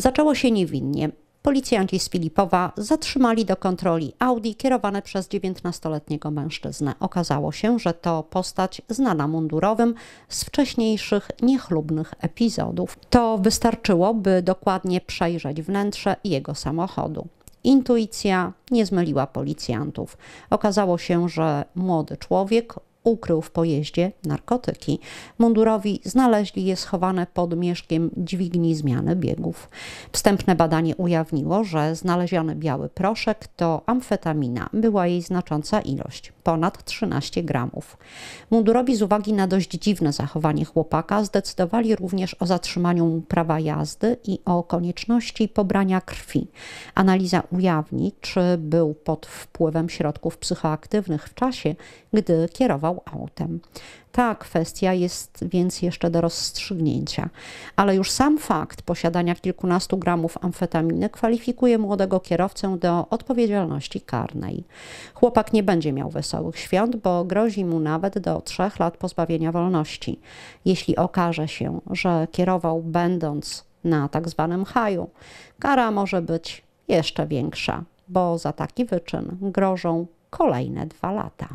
Zaczęło się niewinnie. Policjanci z Filipowa zatrzymali do kontroli Audi kierowane przez 19-letniego mężczyznę. Okazało się, że to postać znana mundurowym z wcześniejszych niechlubnych epizodów. To wystarczyło, by dokładnie przejrzeć wnętrze jego samochodu. Intuicja nie zmyliła policjantów. Okazało się, że młody człowiek ukrył w pojeździe narkotyki. Mundurowi znaleźli je schowane pod mieszkiem dźwigni zmiany biegów. Wstępne badanie ujawniło, że znaleziony biały proszek to amfetamina, była jej znacząca ilość ponad 13 gramów. Mundurowi z uwagi na dość dziwne zachowanie chłopaka zdecydowali również o zatrzymaniu mu prawa jazdy i o konieczności pobrania krwi. Analiza ujawni, czy był pod wpływem środków psychoaktywnych w czasie, gdy kierował autem. Ta kwestia jest więc jeszcze do rozstrzygnięcia, ale już sam fakt posiadania kilkunastu gramów amfetaminy kwalifikuje młodego kierowcę do odpowiedzialności karnej. Chłopak nie będzie miał wysokości całych świąt, bo grozi mu nawet do trzech lat pozbawienia wolności, jeśli okaże się, że kierował będąc na tak zwanym haju. Kara może być jeszcze większa, bo za taki wyczyn grożą kolejne dwa lata.